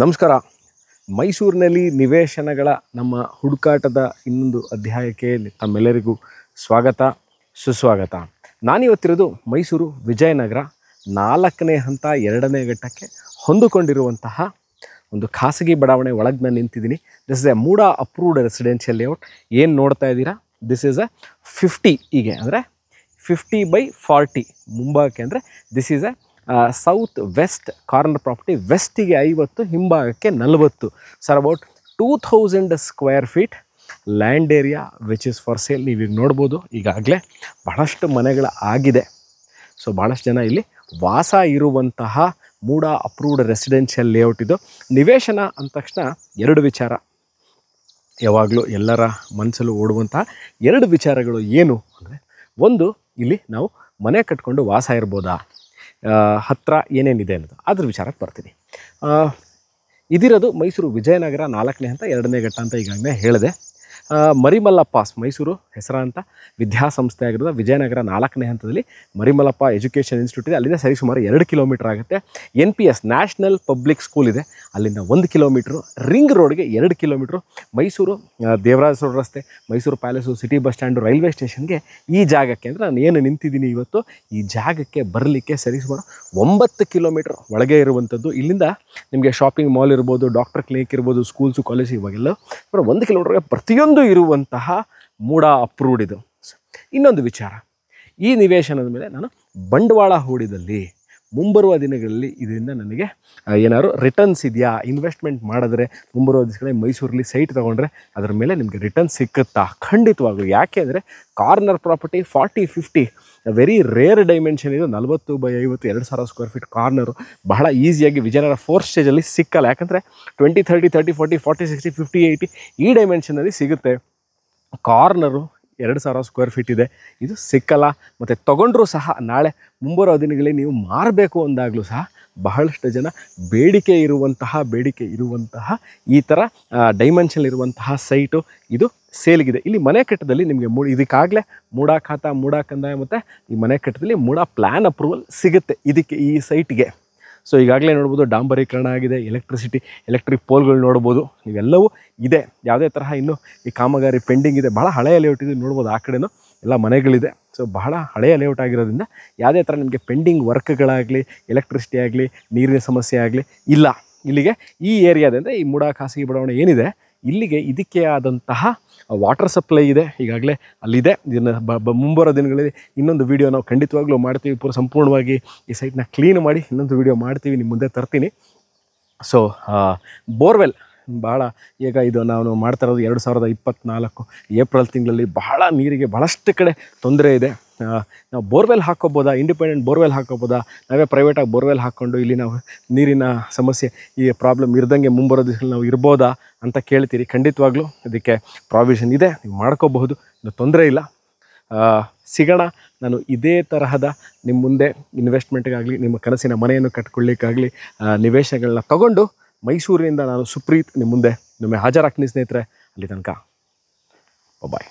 ನಮಸ್ಕಾರ ಮೈಸೂರಿನಲ್ಲಿ ನಿವೇಶನಗಳ ನಮ್ಮ ಹುಡುಕಾಟದ ಇನ್ನೊಂದು ಅಧ್ಯಾಯಕ್ಕೆ ತಮ್ಮೆಲ್ಲರಿಗೂ ಸ್ವಾಗತ ಸುಸ್ವಾಗತ ನಾನಿವತ್ತಿರೋದು ಮೈಸೂರು ವಿಜಯನಗರ ನಾಲ್ಕನೇ ಹಂತ ಎರಡನೇ ಘಟ್ಟಕ್ಕೆ ಹೊಂದಿಕೊಂಡಿರುವಂತಹ ಒಂದು ಖಾಸಗಿ ಬಡಾವಣೆ ಒಳಗೆ ನಾನು ನಿಂತಿದ್ದೀನಿ this is a MUDA approved residential layout ಏನು ನೋಡ್ತಾ ಇದ್ದೀರಾ ದಿಸ್ ಈಸ್ ಎ ಫಿಫ್ಟಿ ಹೀಗೆ ಅಂದರೆ ಫಿಫ್ಟಿ ಬೈ ಫಾರ್ಟಿ ಮುಂಭಾಗಕ್ಕೆ ಅಂದರೆ this is a south west corner property ವೆಸ್ಟಿಗೆ ಐವತ್ತು ಹಿಂಭಾಗಕ್ಕೆ ನಲವತ್ತು sir about two thousand square feet land area which is for sale ನೀವೀಗ ನೋಡ್ಬೋದು ಈಗಾಗಲೇ ಬಹಳಷ್ಟು ಮನೆಗಳ ಆಗಿದೆ ಸೊ ಭಾಳಷ್ಟು ಜನ ಇಲ್ಲಿ ವಾಸ ಇರುವಂತಹ ಮೂಡ ಅಪ್ರೂವ್ಡ್ ರೆಸಿಡೆನ್ಷಿಯಲ್ ಲೇಔಟ್ ಇದು ನಿವೇಶನ ಅಂದ ತಕ್ಷಣ ಎರಡು ವಿಚಾರ ಯಾವಾಗಲೂ ಎಲ್ಲರ ಮನಸ್ಸಲ್ಲೂ ಓಡುವಂತಹ ಎರಡು ವಿಚಾರಗಳು ಏನು ಅಂದರೆ ಒಂದು ಇಲ್ಲಿ ನಾವು ಮನೆ ಕಟ್ಕೊಂಡು ವಾಸ ಇರ್ಬೋದಾ ಹತ್ತಿರ ಏನೇನಿದೆ ಅನ್ನೋದು ಅದ್ರ ವಿಚಾರಕ್ಕೆ ಬರ್ತೀನಿ ಇದಿರೋದು ಮೈಸೂರು ವಿಜಯನಗರ ನಾಲ್ಕನೇ ಹಂತ ಎರಡನೇ ಘಟ್ಟ ಅಂತ ಈಗಾಗಲೇ ಹೇಳಿದೆ ಮರಿಮಲ್ಲಪ್ಪ ಮೈಸೂರು ಹೆಸರಾಂತ ವಿದ್ಯಾಸಂಸ್ಥೆ ಆಗಿರೋದ ವಿಜಯನಗರ ನಾಲ್ಕನೇ ಹಂತದಲ್ಲಿ ಮರಿಮಲ್ಲಪ್ಪ ಎಜುಕೇಷನ್ ಇನ್ಸ್ಟಿಟ್ಯೂಟ್ ಇದೆ ಅಲ್ಲಿಂದ ಸರಿಸುಮಾರು ಎರಡು ಕಿಲೋಮೀಟರ್ ಆಗುತ್ತೆ N P S national public school ಇದೆ ಅಲ್ಲಿಂದ ಒಂದು ಕಿಲೋಮೀಟ್ರು ರಿಂಗ್ ರೋಡ್ಗೆ ಎರಡು ಕಿಲೋಮೀಟ್ರು ಮೈಸೂರು ದೇವರಾಜ ರೋಡ್ ರಸ್ತೆ Mysuru palace city bus stand railway ಸ್ಟೇಷನ್ಗೆ ಈ ಜಾಗಕ್ಕೆ ಅಂದರೆ ನಾನು ಏನು ನಿಂತಿದ್ದೀನಿ ಇವತ್ತು ಈ ಜಾಗಕ್ಕೆ ಬರಲಿಕ್ಕೆ ಸರಿಸುಮಾರು ಒಂಬತ್ತು ಕಿಲೋಮೀಟ್ರ್ ಒಳಗೆ ಇರುವಂಥದ್ದು ಇಲ್ಲಿಂದ ನಿಮಗೆ ಶಾಪಿಂಗ್ ಮಾಲ್ ಇರ್ಬೋದು ಡಾಕ್ಟರ್ ಕ್ಲಿನಿಕ್ ಇರ್ಬೋದು ಸ್ಕೂಲ್ಸು ಕಾಲೇಜು ಇವಾಗೆಲ್ಲ ಒಂದು ಕಿಲೋಮೀಟ್ರ್ಗೆ ಪ್ರತಿಯೊಂದು ಇದೊಂದು ಇರುವಂತಹ ಮೂಡ ಅಪ್ರೂವ್ಡ್ ಇದು ಇನ್ನೊಂದು ವಿಚಾರ ಈ ನಿವೇಶನದ ಮೇಲೆ ನಾನು ಬಂಡವಾಳ ಹೂಡಿದಲ್ಲಿ ಮುಂಬರುವ ದಿನಗಳಲ್ಲಿ ಇದರಿಂದ ನನಗೆ ಏನಾದ್ರು ರಿಟರ್ನ್ಸ್ ಇದೆಯಾ ಇನ್ವೆಸ್ಟ್ಮೆಂಟ್ ಮಾಡಿದ್ರೆ ಮುಂಬರುವ ದಿನಗಳಲ್ಲಿ ಮೈಸೂರಲ್ಲಿ ಸೈಟ್ ತೊಗೊಂಡ್ರೆ ಅದರ ಮೇಲೆ ನಿಮಗೆ ರಿಟರ್ನ್ ಸಿಕ್ಕುತ್ತಾ ಖಂಡಿತವಾಗ್ಲೂ ಯಾಕೆ ಅಂದರೆ corner property forty fifty very rare dimension ಇದು ನಲವತ್ತು ಬೈ ಐವತ್ತು ಎರಡು ಸಾವಿರ ಸ್ಕ್ವೇರ್ ಫೀಟ್ ಕಾರ್ನರು ಬಹಳ ಈಸಿಯಾಗಿ ವಿಜಯನಗರ ಫೋರ್ತ್ ಸ್ಟೇಜಲ್ಲಿ ಸಿಕ್ಕಲ್ಲ ಯಾಕಂದರೆ twenty thirty thirty forty forty sixty fifty eighty ಈ ಡೈಮೆನ್ಷನಲ್ಲಿ ಸಿಗುತ್ತೆ ಕಾರ್ನರು ಎರಡು ಸಾವಿರ ಸ್ಕ್ವೇರ್ ಫೀಟ್ ಇದೆ ಇದು ಸಿಕ್ಕಲ್ಲ ಮತ್ತು ತೊಗೊಂಡ್ರೂ ಸಹ ನಾಳೆ ಮುಂಬರೋ ದಿನಗಳಲ್ಲಿ ನೀವು ಮಾರಬೇಕು ಅಂದಾಗಲೂ ಸಹ ಬಹಳಷ್ಟು ಜನ ಬೇಡಿಕೆ ಇರುವಂತಹ ಬೇಡಿಕೆ ಇರುವಂತಹ ಈ ಥರ ಡೈಮೆನ್ಷನ್ ಇರುವಂತಹ ಸೈಟು ಇದು ಸೇಲ್ಗಿದೆ ಇಲ್ಲಿ ಮನೆ ಕಟ್ಟದಲ್ಲಿ ನಿಮಗೆ ಮೂ ಇದಕ್ಕಾಗಲೇ ಮೂಡಾ ಖಾತ ಮೂಡಾ ಕಂದಾಯ ಮತ್ತು ಈ ಮನೆ ಕಟ್ಟದಲ್ಲಿ ಮೂಡಾ ಪ್ಲ್ಯಾನ್ ಅಪ್ರೂವಲ್ ಸಿಗುತ್ತೆ ಇದಕ್ಕೆ ಈ ಸೈಟ್ಗೆ ಸೊ ಈಗಾಗಲೇ ನೋಡ್ಬೋದು ಡಾಂಬರೀಕರಣ ಆಗಿದೆ ಎಲೆಕ್ಟ್ರಿಸಿಟಿ ಎಲೆಕ್ಟ್ರಿಕ್ ಪೋಲ್ಗಳು ನೋಡ್ಬೋದು ಇವೆಲ್ಲವೂ ಇದೆ ಯಾವುದೇ ತರಹ ಇನ್ನೂ ಈ ಕಾಮಗಾರಿ ಪೆಂಡಿಂಗ್ ಇದೆ ಭಾಳ ಹಳೆಯ ಲೇಔಟ್ ಇದೆ ನೋಡ್ಬೋದು ಆ ಕಡೆನೂ ಎಲ್ಲ ಮನೆಗಳಿದೆ ಸೊ ಬಹಳ ಹಳೆಯ ಲೇಔಟ್ ಆಗಿರೋದ್ರಿಂದ ಯಾವುದೇ ಥರ ನಿಮಗೆ ಪೆಂಡಿಂಗ್ ವರ್ಕ್ಗಳಾಗಲಿ ಎಲೆಕ್ಟ್ರಿಸಿಟಿ ಆಗಲಿ ನೀರಿನ ಸಮಸ್ಯೆ ಆಗಲಿ ಇಲ್ಲ ಇಲ್ಲಿಗೆ ಈ ಏರಿಯಾದಂದರೆ ಈ ಮೂಡ ಖಾಸಗಿ ಬಡಾವಣೆ ಏನಿದೆ ಇಲ್ಲಿಗೆ ಇದಕ್ಕೆ ಆದಂತಹ ವಾಟರ್ ಸಪ್ಲೈ ಇದೆ ಈಗಾಗಲೇ ಅಲ್ಲಿದೆ ಇದನ್ನು ಬ ಮುಂಬರೋ ದಿನಗಳಲ್ಲಿ ಇನ್ನೊಂದು ವೀಡಿಯೋ ನಾವು ಖಂಡಿತವಾಗ್ಲೂ ಮಾಡ್ತೀವಿ ಪೂರ ಸಂಪೂರ್ಣವಾಗಿ ಈ ಸೈಟ್ನ ಕ್ಲೀನ್ ಮಾಡಿ ಇನ್ನೊಂದು ವೀಡಿಯೋ ಮಾಡ್ತೀವಿ ನಿಮ್ಮ ಮುಂದೆ ತರ್ತೀನಿ ಸೊ ಬೋರ್ವೆಲ್ ಭಾಳ ಈಗ ಇದು ನಾನು ಮಾಡ್ತಾ ಇರೋದು ಎರಡು ಸಾವಿರದ ಇಪ್ಪತ್ತ್ನಾಲ್ಕು ಏಪ್ರಿಲ್ ತಿಂಗಳಲ್ಲಿ ಬಹಳ ನೀರಿಗೆ ಭಾಳಷ್ಟು ಕಡೆ ತೊಂದರೆ ಇದೆ ನಾವು ಬೋರ್ವೆಲ್ ಹಾಕೋಬೋದಾ ಇಂಡಿಪೆಂಡೆಂಟ್ ಬೋರ್ವೆಲ್ ಹಾಕೋಬೋದಾ ನಾವೇ ಪ್ರೈವೇಟಾಗಿ ಬೋರ್ವೆಲ್ ಹಾಕ್ಕೊಂಡು ಇಲ್ಲಿ ನಾವು ನೀರಿನ ಸಮಸ್ಯೆ ಈ ಪ್ರಾಬ್ಲಮ್ ಇರ್ದಂಗೆ ಮುಂಬರೋ ದಿವಸದಲ್ಲಿ ನಾವು ಇರ್ಬೋದಾ ಅಂತ ಕೇಳ್ತೀರಿ ಖಂಡಿತವಾಗ್ಲೂ ಅದಕ್ಕೆ ಪ್ರಾವಿಷನ್ ಇದೆ ನೀವು ಮಾಡ್ಕೋಬಹುದು ತೊಂದರೆ ಇಲ್ಲ ಸಿಗೋಣ ನಾನು ಇದೇ ತರಹದ ನಿಮ್ಮ ಮುಂದೆ ಇನ್ವೆಸ್ಟ್ಮೆಂಟ್ಗಾಗಲಿ ನಿಮ್ಮ ಕನಸಿನ ಮನೆಯನ್ನು ಕಟ್ಕೊಳ್ಳಿಕ್ಕಾಗಲಿ ನಿವೇಶಗಳನ್ನ ತಗೊಂಡು ಮೈಸೂರಿನಿಂದ ನಾನು ಸುಪ್ರೀತ್ ನಿಮ್ಮ ಮುಂದೆ ನಿಮ್ಮೆ ಹಾಜರಾಗ್ತೀನಿ ಸ್ನೇಹಿತರೆ ಅಲ್ಲಿ ತನಕ ಬಾಯ್